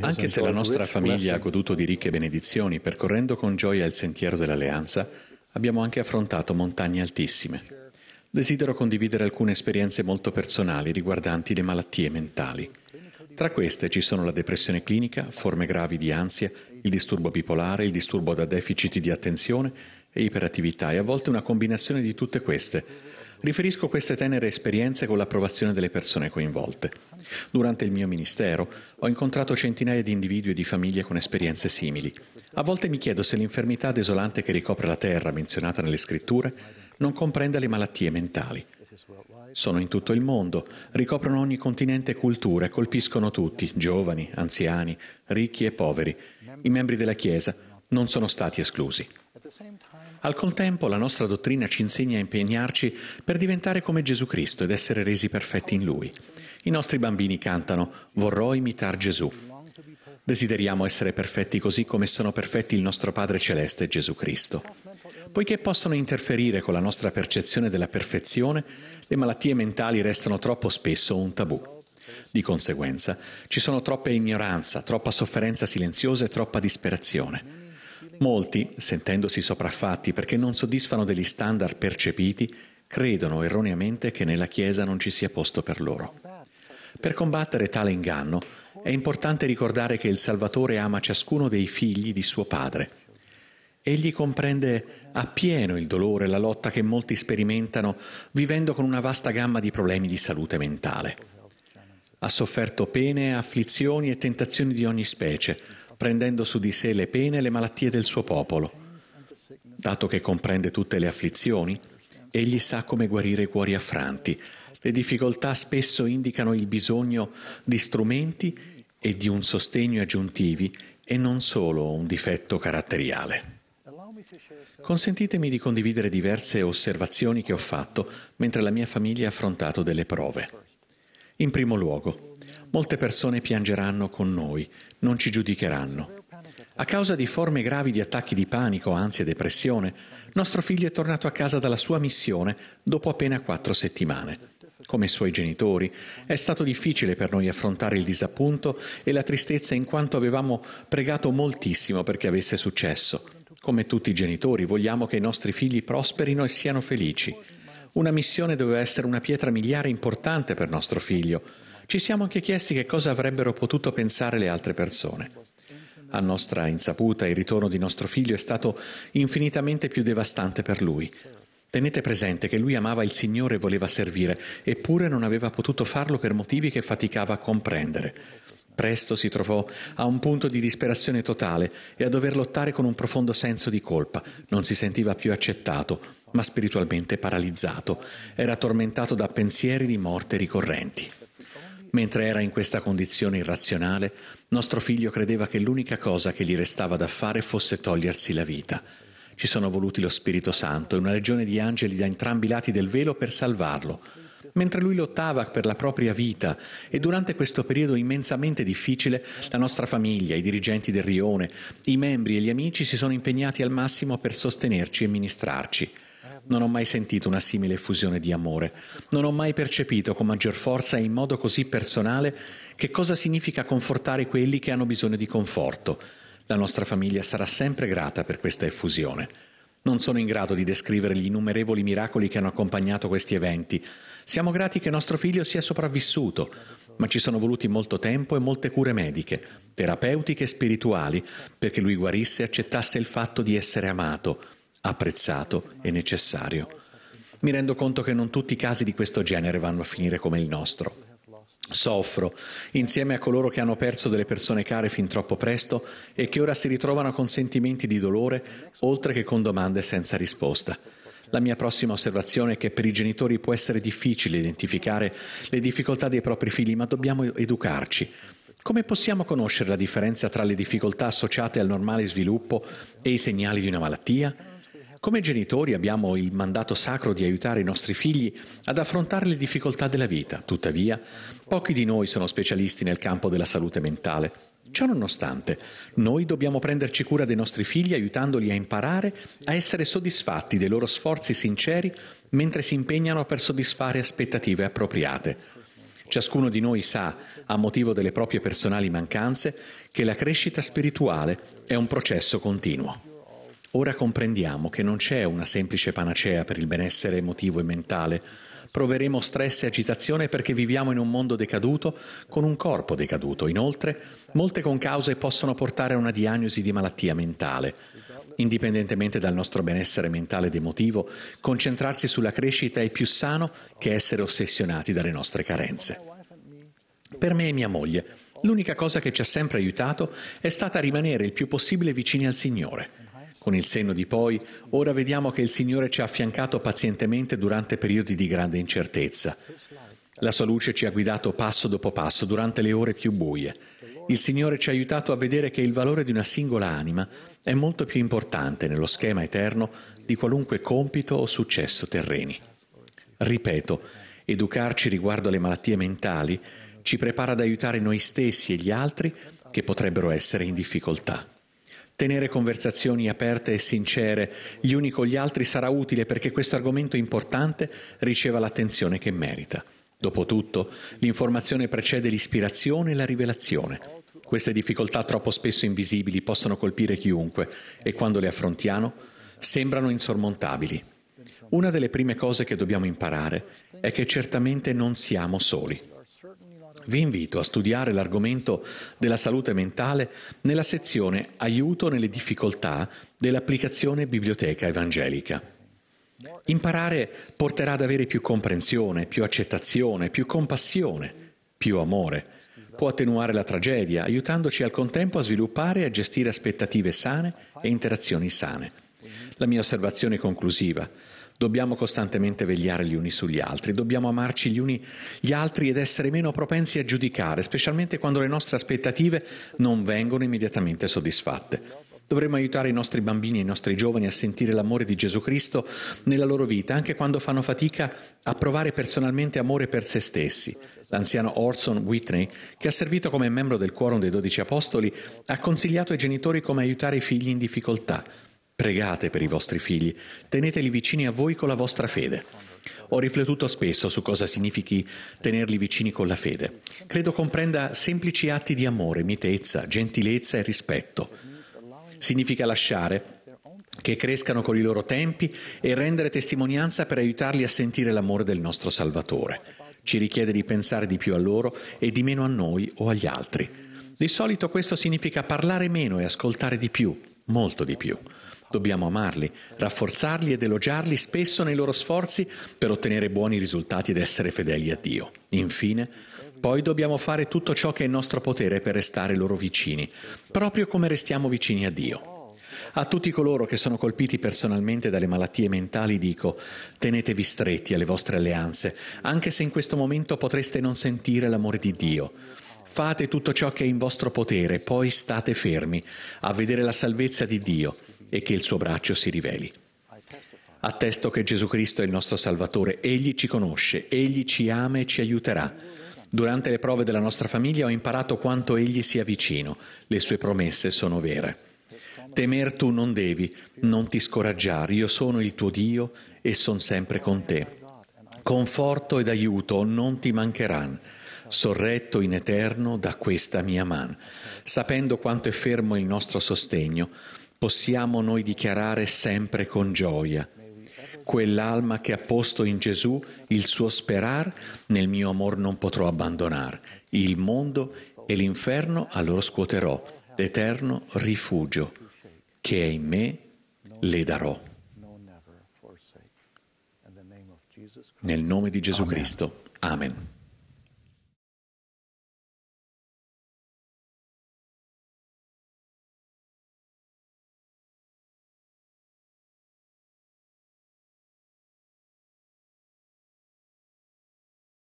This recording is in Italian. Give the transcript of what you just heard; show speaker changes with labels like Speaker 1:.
Speaker 1: Anche se la nostra famiglia ha goduto di ricche benedizioni percorrendo con gioia il sentiero dell'alleanza, abbiamo anche affrontato montagne altissime. Desidero condividere alcune esperienze molto personali riguardanti le malattie mentali. Tra queste ci sono la depressione clinica, forme gravi di ansia, il disturbo bipolare, il disturbo da deficit di attenzione e iperattività e a volte una combinazione di tutte queste. Riferisco queste tenere esperienze con l'approvazione delle persone coinvolte. Durante il mio ministero ho incontrato centinaia di individui e di famiglie con esperienze simili. A volte mi chiedo se l'infermità desolante che ricopre la terra, menzionata nelle scritture, non comprenda le malattie mentali. Sono in tutto il mondo, ricoprono ogni continente e cultura e colpiscono tutti, giovani, anziani, ricchi e poveri. I membri della Chiesa non sono stati esclusi. Al contempo la nostra dottrina ci insegna a impegnarci per diventare come Gesù Cristo ed essere resi perfetti in Lui. I nostri bambini cantano Vorrò imitar Gesù. Desideriamo essere perfetti così come sono perfetti il nostro Padre Celeste Gesù Cristo. Poiché possono interferire con la nostra percezione della perfezione, le malattie mentali restano troppo spesso un tabù. Di conseguenza, ci sono troppa ignoranza, troppa sofferenza silenziosa e troppa disperazione. Molti, sentendosi sopraffatti perché non soddisfano degli standard percepiti, credono erroneamente che nella Chiesa non ci sia posto per loro. Per combattere tale inganno è importante ricordare che il Salvatore ama ciascuno dei figli di suo Padre. Egli comprende appieno il dolore e la lotta che molti sperimentano vivendo con una vasta gamma di problemi di salute mentale. Ha sofferto pene, afflizioni e tentazioni di ogni specie, prendendo su di sé le pene e le malattie del suo popolo. Dato che comprende tutte le afflizioni, egli sa come guarire i cuori affranti. Le difficoltà spesso indicano il bisogno di strumenti e di un sostegno aggiuntivi e non solo un difetto caratteriale. Consentitemi di condividere diverse osservazioni che ho fatto mentre la mia famiglia ha affrontato delle prove. In primo luogo, Molte persone piangeranno con noi, non ci giudicheranno. A causa di forme gravi di attacchi di panico, ansia e depressione, nostro figlio è tornato a casa dalla sua missione dopo appena quattro settimane. Come i suoi genitori, è stato difficile per noi affrontare il disappunto e la tristezza in quanto avevamo pregato moltissimo perché avesse successo. Come tutti i genitori vogliamo che i nostri figli prosperino e siano felici. Una missione doveva essere una pietra miliare importante per nostro figlio, ci siamo anche chiesti che cosa avrebbero potuto pensare le altre persone. A nostra insaputa il ritorno di nostro figlio è stato infinitamente più devastante per lui. Tenete presente che lui amava il Signore e voleva servire, eppure non aveva potuto farlo per motivi che faticava a comprendere. Presto si trovò a un punto di disperazione totale e a dover lottare con un profondo senso di colpa. Non si sentiva più accettato, ma spiritualmente paralizzato. Era tormentato da pensieri di morte ricorrenti. Mentre era in questa condizione irrazionale, nostro figlio credeva che l'unica cosa che gli restava da fare fosse togliersi la vita. Ci sono voluti lo Spirito Santo e una legione di angeli da entrambi i lati del velo per salvarlo. Mentre lui lottava per la propria vita e durante questo periodo immensamente difficile, la nostra famiglia, i dirigenti del rione, i membri e gli amici si sono impegnati al massimo per sostenerci e ministrarci. Non ho mai sentito una simile effusione di amore. Non ho mai percepito con maggior forza e in modo così personale che cosa significa confortare quelli che hanno bisogno di conforto. La nostra famiglia sarà sempre grata per questa effusione. Non sono in grado di descrivere gli innumerevoli miracoli che hanno accompagnato questi eventi. Siamo grati che nostro figlio sia sopravvissuto, ma ci sono voluti molto tempo e molte cure mediche, terapeutiche e spirituali, perché lui guarisse e accettasse il fatto di essere amato apprezzato e necessario. Mi rendo conto che non tutti i casi di questo genere vanno a finire come il nostro. Soffro, insieme a coloro che hanno perso delle persone care fin troppo presto e che ora si ritrovano con sentimenti di dolore, oltre che con domande senza risposta. La mia prossima osservazione è che per i genitori può essere difficile identificare le difficoltà dei propri figli, ma dobbiamo educarci. Come possiamo conoscere la differenza tra le difficoltà associate al normale sviluppo e i segnali di una malattia? Come genitori abbiamo il mandato sacro di aiutare i nostri figli ad affrontare le difficoltà della vita, tuttavia pochi di noi sono specialisti nel campo della salute mentale. Ciò nonostante, noi dobbiamo prenderci cura dei nostri figli aiutandoli a imparare a essere soddisfatti dei loro sforzi sinceri mentre si impegnano per soddisfare aspettative appropriate. Ciascuno di noi sa, a motivo delle proprie personali mancanze, che la crescita spirituale è un processo continuo. Ora comprendiamo che non c'è una semplice panacea per il benessere emotivo e mentale. Proveremo stress e agitazione perché viviamo in un mondo decaduto, con un corpo decaduto. Inoltre, molte concause possono portare a una diagnosi di malattia mentale. Indipendentemente dal nostro benessere mentale ed emotivo, concentrarsi sulla crescita è più sano che essere ossessionati dalle nostre carenze. Per me e mia moglie, l'unica cosa che ci ha sempre aiutato è stata rimanere il più possibile vicini al Signore. Con il senno di poi, ora vediamo che il Signore ci ha affiancato pazientemente durante periodi di grande incertezza. La sua luce ci ha guidato passo dopo passo durante le ore più buie. Il Signore ci ha aiutato a vedere che il valore di una singola anima è molto più importante nello schema eterno di qualunque compito o successo terreni. Ripeto, educarci riguardo alle malattie mentali ci prepara ad aiutare noi stessi e gli altri che potrebbero essere in difficoltà. Tenere conversazioni aperte e sincere gli uni con gli altri sarà utile perché questo argomento importante riceva l'attenzione che merita. Dopotutto, l'informazione precede l'ispirazione e la rivelazione. Queste difficoltà troppo spesso invisibili possono colpire chiunque e quando le affrontiamo sembrano insormontabili. Una delle prime cose che dobbiamo imparare è che certamente non siamo soli. Vi invito a studiare l'argomento della salute mentale nella sezione Aiuto nelle difficoltà dell'applicazione Biblioteca Evangelica. Imparare porterà ad avere più comprensione, più accettazione, più compassione, più amore. Può attenuare la tragedia, aiutandoci al contempo a sviluppare e a gestire aspettative sane e interazioni sane. La mia osservazione conclusiva Dobbiamo costantemente vegliare gli uni sugli altri, dobbiamo amarci gli uni gli altri ed essere meno propensi a giudicare, specialmente quando le nostre aspettative non vengono immediatamente soddisfatte. Dovremmo aiutare i nostri bambini e i nostri giovani a sentire l'amore di Gesù Cristo nella loro vita, anche quando fanno fatica a provare personalmente amore per se stessi. L'anziano Orson Whitney, che ha servito come membro del quorum dei dodici apostoli, ha consigliato ai genitori come aiutare i figli in difficoltà Pregate per i vostri figli, teneteli vicini a voi con la vostra fede. Ho riflettuto spesso su cosa significhi tenerli vicini con la fede. Credo comprenda semplici atti di amore, mitezza, gentilezza e rispetto. Significa lasciare che crescano con i loro tempi e rendere testimonianza per aiutarli a sentire l'amore del nostro Salvatore. Ci richiede di pensare di più a loro e di meno a noi o agli altri. Di solito questo significa parlare meno e ascoltare di più, molto di più. Dobbiamo amarli, rafforzarli ed elogiarli spesso nei loro sforzi per ottenere buoni risultati ed essere fedeli a Dio. Infine, poi dobbiamo fare tutto ciò che è in nostro potere per restare loro vicini, proprio come restiamo vicini a Dio. A tutti coloro che sono colpiti personalmente dalle malattie mentali dico, tenetevi stretti alle vostre alleanze, anche se in questo momento potreste non sentire l'amore di Dio. Fate tutto ciò che è in vostro potere, poi state fermi a vedere la salvezza di Dio e che il suo braccio si riveli. Attesto che Gesù Cristo è il nostro Salvatore, Egli ci conosce, Egli ci ama e ci aiuterà. Durante le prove della nostra famiglia ho imparato quanto Egli sia vicino, le sue promesse sono vere. Temer tu non devi, non ti scoraggiare, io sono il tuo Dio e sono sempre con te. Conforto ed aiuto non ti mancheranno, sorretto in eterno da questa mia man, sapendo quanto è fermo il nostro sostegno, possiamo noi dichiarare sempre con gioia. Quell'alma che ha posto in Gesù il suo sperar, nel mio amor non potrò abbandonare. Il mondo e l'inferno allora scuoterò, l'eterno rifugio che è in me le darò. Nel nome di Gesù Amen. Cristo. Amen.